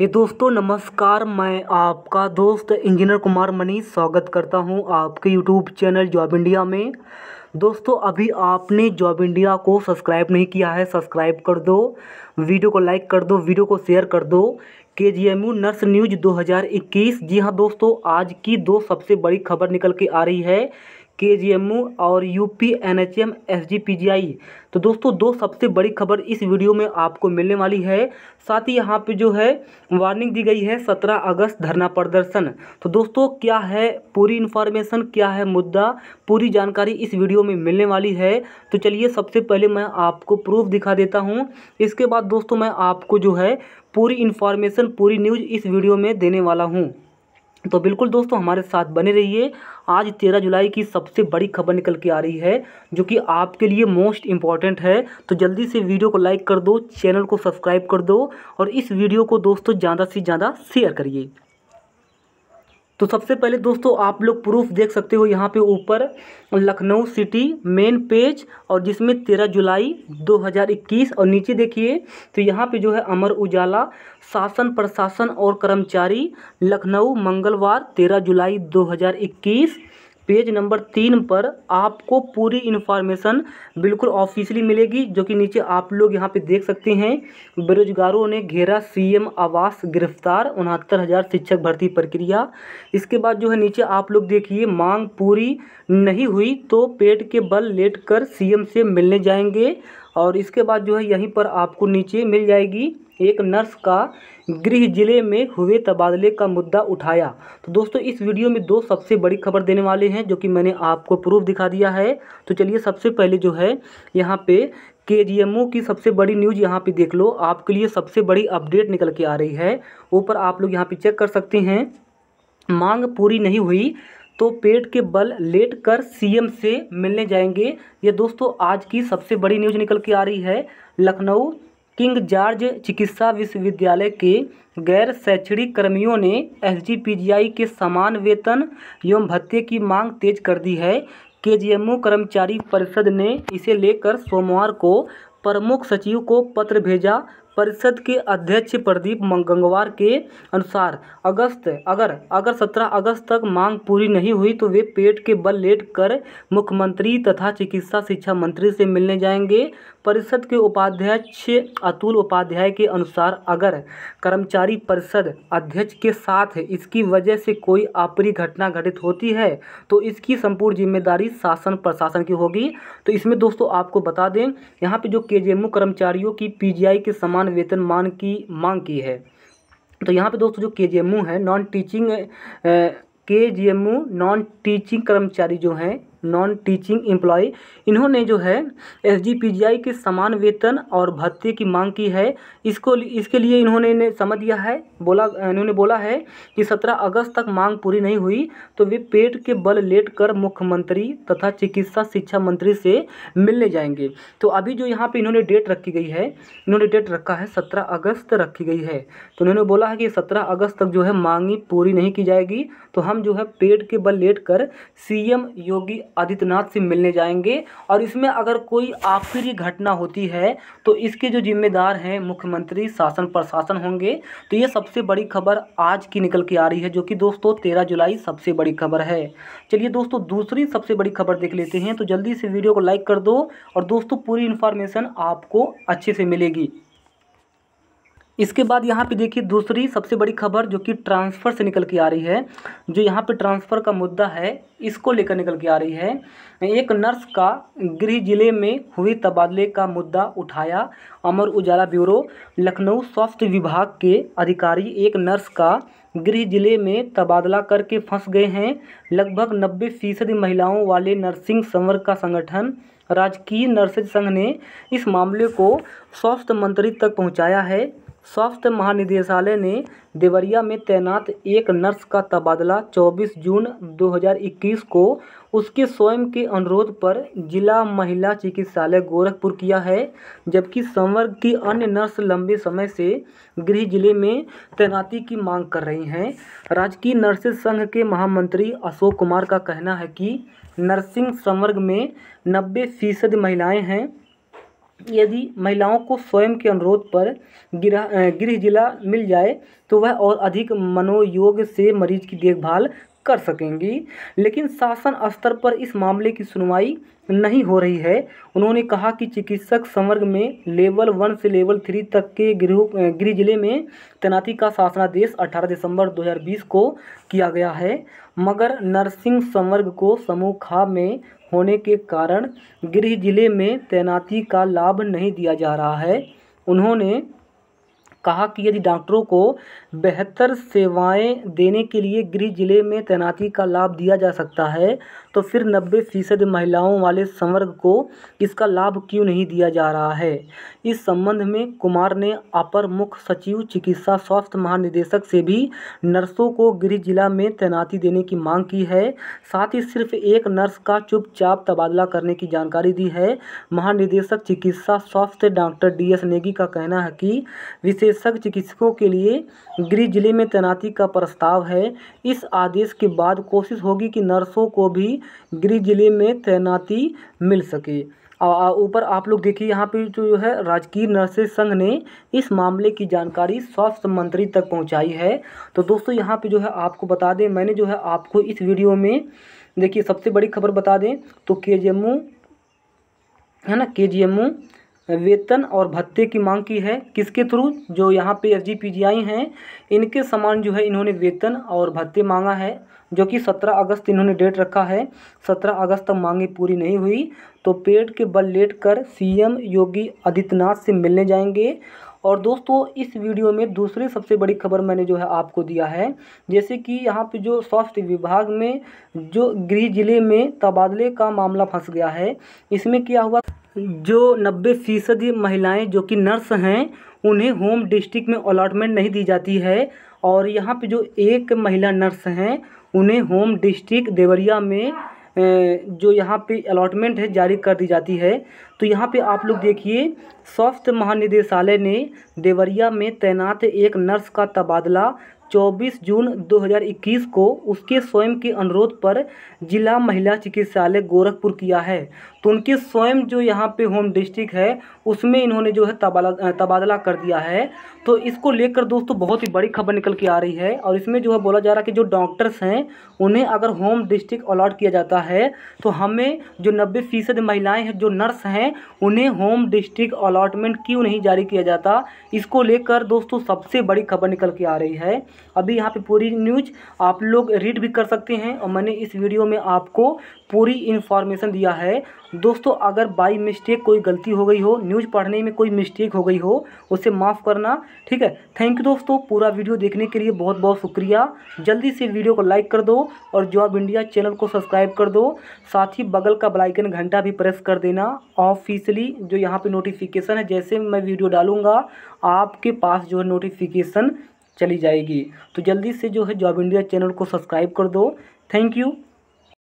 ये दोस्तों नमस्कार मैं आपका दोस्त इंजीनियर कुमार मनीष स्वागत करता हूं आपके यूट्यूब चैनल जॉब इंडिया में दोस्तों अभी आपने जॉब इंडिया को सब्सक्राइब नहीं किया है सब्सक्राइब कर दो वीडियो को लाइक कर दो वीडियो को शेयर कर दो K G M U nurse news 2021 जी हाँ दोस्तों आज की दो सबसे बड़ी खबर निकल के आ रही है के जी एम और U P N H M S G P G I तो दोस्तों दो सबसे बड़ी खबर इस वीडियो में आपको मिलने वाली है साथ ही यहाँ पे जो है वार्निंग दी गई है सत्रह अगस्त धरना प्रदर्शन तो दोस्तों क्या है पूरी इन्फॉर्मेशन क्या है मुद्दा पूरी जानकारी इस वीडियो में मिलने वाली है तो चलिए सबसे पहले मैं आपको प्रूफ दिखा देता हूँ इसके बाद दोस्तों मैं आपको जो है पूरी इन्फॉर्मेशन पूरी न्यूज़ इस वीडियो में देने वाला हूँ तो बिल्कुल दोस्तों हमारे साथ बने रहिए आज तेरह जुलाई की सबसे बड़ी खबर निकल के आ रही है जो कि आपके लिए मोस्ट इम्पॉर्टेंट है तो जल्दी से वीडियो को लाइक कर दो चैनल को सब्सक्राइब कर दो और इस वीडियो को दोस्तों ज़्यादा से ज़्यादा शेयर करिए तो सबसे पहले दोस्तों आप लोग प्रूफ देख सकते हो यहाँ पे ऊपर लखनऊ सिटी मेन पेज और जिसमें तेरह जुलाई 2021 और नीचे देखिए तो यहाँ पे जो है अमर उजाला शासन प्रशासन और कर्मचारी लखनऊ मंगलवार तेरह जुलाई 2021 पेज नंबर तीन पर आपको पूरी इन्फॉर्मेशन बिल्कुल ऑफिशियली मिलेगी जो कि नीचे आप लोग यहाँ पे देख सकते हैं बेरोजगारों ने घेरा सीएम आवास गिरफ्तार उनहत्तर हज़ार शिक्षक भर्ती प्रक्रिया इसके बाद जो है नीचे आप लोग देखिए मांग पूरी नहीं हुई तो पेट के बल लेट कर सीएम से मिलने जाएंगे और इसके बाद जो है यहीं पर आपको नीचे मिल जाएगी एक नर्स का गृह जिले में हुए तबादले का मुद्दा उठाया तो दोस्तों इस वीडियो में दो सबसे बड़ी खबर देने वाले हैं जो कि मैंने आपको प्रूफ दिखा दिया है तो चलिए सबसे पहले जो है यहाँ पे के जी एम ओ की सबसे बड़ी न्यूज़ यहाँ पे देख लो आपके लिए सबसे बड़ी अपडेट निकल के आ रही है ऊपर आप लोग यहाँ पे चेक कर सकते हैं मांग पूरी नहीं हुई तो पेट के बल लेट कर सीएम से मिलने जाएंगे ये दोस्तों आज की सबसे बड़ी न्यूज निकल के आ रही है लखनऊ किंग जॉर्ज चिकित्सा विश्वविद्यालय के गैर शैक्षणिक कर्मियों ने एस के समान वेतन एवं भत्ते की मांग तेज कर दी है के कर्मचारी परिषद ने इसे लेकर सोमवार को प्रमुख सचिव को पत्र भेजा परिषद के अध्यक्ष प्रदीप गंगवार के अनुसार अगस्त अगर अगर सत्रह अगस्त तक मांग पूरी नहीं हुई तो वे पेट के बल लेट कर मुख्यमंत्री तथा चिकित्सा शिक्षा मंत्री से मिलने जाएंगे परिषद के उपाध्यक्ष अतुल उपाध्याय के अनुसार अगर कर्मचारी परिषद अध्यक्ष के साथ इसकी वजह से कोई आपरी घटना घटित होती है तो इसकी संपूर्ण जिम्मेदारी शासन प्रशासन की होगी तो इसमें दोस्तों आपको बता दें यहाँ पे जो के कर्मचारियों की पी के समान समान मान की मांग की है तो यहाँ पे दोस्तों जो के है नॉन टीचिंग के नॉन टीचिंग कर्मचारी जो हैं नॉन टीचिंग एम्प्लॉय इन्होंने जो है एस जी पी जी आई के समान वेतन और भत्ते की मांग की है इसको इसके लिए इन्होंने ने समझ दिया है बोला इन्होंने बोला है कि सत्रह अगस्त तक मांग पूरी नहीं हुई तो वे पेट के बल लेट कर मुख्यमंत्री तथा चिकित्सा शिक्षा मंत्री से मिलने जाएंगे तो अभी जो यहाँ पर इन्होंने डेट रखी गई है इन्होंने डेट रखा है सत्रह अगस्त रखी गई है तो इन्होंने बोला है कि सत्रह अगस्त तक जो है मांगी पूरी नहीं की जाएगी तो हम जो है पेट के बल लेट कर सीएम योगी आदित्यनाथ से मिलने जाएंगे और इसमें अगर कोई आखिरी घटना होती है तो इसके जो जिम्मेदार हैं मुख्यमंत्री शासन प्रशासन होंगे तो ये सबसे बड़ी खबर आज की निकल के आ रही है जो कि दोस्तों तेरह जुलाई सबसे बड़ी खबर है चलिए दोस्तों दूसरी सबसे बड़ी खबर देख लेते हैं तो जल्दी से वीडियो को लाइक कर दो और दोस्तों पूरी इन्फॉर्मेशन आपको अच्छे से मिलेगी इसके बाद यहाँ पे देखिए दूसरी सबसे बड़ी खबर जो कि ट्रांसफ़र से निकल के आ रही है जो यहाँ पे ट्रांसफ़र का मुद्दा है इसको लेकर निकल के आ रही है एक नर्स का गृह जिले में हुए तबादले का मुद्दा उठाया अमर उजाला ब्यूरो लखनऊ स्वास्थ्य विभाग के अधिकारी एक नर्स का गृह जिले में तबादला करके फंस गए हैं लगभग नब्बे फीसदी महिलाओं वाले नर्सिंग संवर्ग का संगठन राजकीय नर्सिंग संघ ने इस मामले को स्वास्थ्य मंत्री तक पहुंचाया है स्वास्थ्य महानिदेशालय ने देवरिया में तैनात एक नर्स का तबादला 24 जून 2021 को उसके स्वयं के अनुरोध पर जिला महिला चिकित्सालय गोरखपुर किया है जबकि संवर्ग की अन्य नर्स लंबे समय से गृह जिले में तैनाती की मांग कर रही हैं राजकीय नर्सेज संघ के महामंत्री अशोक कुमार का कहना है कि नर्सिंग संवर्ग में नब्बे फीसद महिलाएँ हैं यदि महिलाओं को स्वयं के अनुरोध पर गृह गृह जिला मिल जाए तो वह और अधिक मनोयोग से मरीज की देखभाल कर सकेंगी लेकिन शासन स्तर पर इस मामले की सुनवाई नहीं हो रही है उन्होंने कहा कि चिकित्सक संवर्ग में लेवल वन से लेवल थ्री तक के गृह गृह जिले में तैनाती का शासनादेश 18 दिसंबर 2020 को किया गया है मगर नर्सिंग संवर्ग को समूह खा में होने के कारण गृह जिले में तैनाती का लाभ नहीं दिया जा रहा है उन्होंने कहा कि यदि डॉक्टरों को बेहतर सेवाएं देने के लिए गृह जिले में तैनाती का लाभ दिया जा सकता है तो फिर नब्बे फीसद महिलाओं वाले संवर्ग को इसका लाभ क्यों नहीं दिया जा रहा है इस संबंध में कुमार ने अपर मुख्य सचिव चिकित्सा स्वास्थ्य महानिदेशक से भी नर्सों को गृह जिला में तैनाती देने की मांग की है साथ ही सिर्फ एक नर्स का चुपचाप तबादला करने की जानकारी दी है महानिदेशक चिकित्सा स्वास्थ्य डॉक्टर डी एस नेगी का कहना है कि विशेष विशेषज्ञ चिकित्सकों के लिए गृह जिले में तैनाती का प्रस्ताव है इस आदेश के बाद कोशिश होगी कि नर्सों को भी गृह जिले में तैनाती मिल सके ऊपर आप लोग देखिए यहाँ पे जो है राजकीय नर्सेज संघ ने इस मामले की जानकारी स्वास्थ्य मंत्री तक पहुँचाई है तो दोस्तों यहाँ पे जो है आपको बता दें मैंने जो है आपको इस वीडियो में देखिए सबसे बड़ी खबर बता दें तो के है ना के वेतन और भत्ते की मांग की है किसके थ्रू जो यहाँ पे एस जी हैं इनके समान जो है इन्होंने वेतन और भत्ते मांगा है जो कि सत्रह अगस्त इन्होंने डेट रखा है सत्रह अगस्त तक मांगे पूरी नहीं हुई तो पेट के बल लेट कर सी योगी आदित्यनाथ से मिलने जाएंगे और दोस्तों इस वीडियो में दूसरी सबसे बड़ी खबर मैंने जो है आपको दिया है जैसे कि यहाँ पे जो स्वास्थ्य विभाग में जो गृह जिले में तबादले का मामला फंस गया है इसमें क्या हुआ जो नब्बे फीसदी महिलाएँ जो कि नर्स हैं उन्हें होम डिस्ट्रिक्ट में अलॉटमेंट नहीं दी जाती है और यहाँ पे जो एक महिला नर्स हैं उन्हें होम डिस्ट्रिक्ट देवरिया में जो यहाँ पे अलाटमेंट है जारी कर दी जाती है तो यहाँ पे आप लोग देखिए स्वास्थ्य महानिदेशालय ने देवरिया में तैनात एक नर्स का तबादला 24 जून 2021 को उसके स्वयं के अनुरोध पर जिला महिला चिकित्सालय गोरखपुर किया है तो उनके स्वयं जो यहाँ पे होम डिस्ट्रिक्ट है उसमें इन्होंने जो है तबादला तबादला कर दिया है तो इसको लेकर दोस्तों बहुत ही बड़ी खबर निकल के आ रही है और इसमें जो है बोला जा रहा है कि जो डॉक्टर्स हैं उन्हें अगर होम डिस्ट्रिक्ट अलाट किया जाता है तो हमें जो नब्बे फ़ीसद महिलाएँ हैं जो नर्स हैं उन्हें होम डिस्ट्रिक्ट अलाटमेंट क्यों नहीं जारी किया जाता इसको लेकर दोस्तों सबसे बड़ी खबर निकल के आ रही है अभी यहाँ पर पूरी न्यूज आप लोग रीड भी कर सकते हैं और मैंने इस वीडियो में आपको पूरी इन्फॉर्मेशन दिया है दोस्तों अगर बाई मिस्टेक कोई गलती हो गई हो न्यूज़ पढ़ने में कोई मिस्टेक हो गई हो उसे माफ़ करना ठीक है थैंक यू दोस्तों पूरा वीडियो देखने के लिए बहुत बहुत शुक्रिया जल्दी से वीडियो को लाइक कर दो और जॉब इंडिया चैनल को सब्सक्राइब कर दो साथ ही बगल का बेलाइकन घंटा भी प्रेस कर देना ऑफिशियली जो यहाँ पर नोटिफिकेशन है जैसे मैं वीडियो डालूँगा आपके पास जो है नोटिफिकेशन चली जाएगी तो जल्दी से जो है जॉब इंडिया चैनल को सब्सक्राइब कर दो थैंक यू